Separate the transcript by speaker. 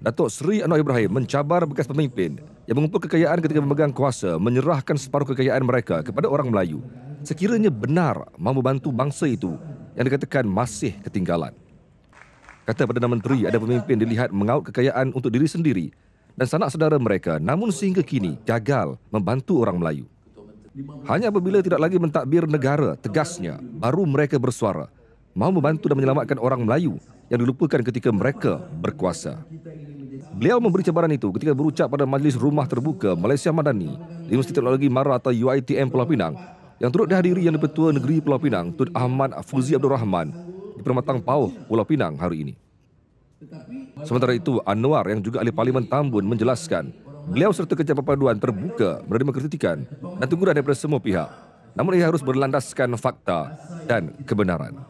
Speaker 1: Datuk Seri Anwar Ibrahim mencabar bekas pemimpin yang mengumpul kekayaan ketika memegang kuasa menyerahkan separuh kekayaan mereka kepada orang Melayu. Sekiranya benar mahu bantu bangsa itu yang dikatakan masih ketinggalan. Kata Perdana Menteri, ada pemimpin dilihat mengaut kekayaan untuk diri sendiri dan sanak saudara mereka namun sehingga kini gagal membantu orang Melayu. Hanya apabila tidak lagi mentadbir negara, tegasnya, baru mereka bersuara, mahu membantu dan menyelamatkan orang Melayu yang dilupakan ketika mereka berkuasa. Beliau memberi cabaran itu ketika berucap pada Majlis Rumah Terbuka Malaysia Madani di Universiti Teknologi Mara atau UITM Pulau Pinang yang turut dihadiri Yang Dipertua Negeri Pulau Pinang Tun Ahmad Fuzi Abdul Rahman di Permatang Pauh Pulau Pinang hari ini. Sementara itu, Anwar yang juga ahli Parlimen Tambun menjelaskan beliau serta kerja perpaduan terbuka menerima kritikan dan teguran daripada semua pihak namun ia harus berlandaskan fakta dan
Speaker 2: kebenaran.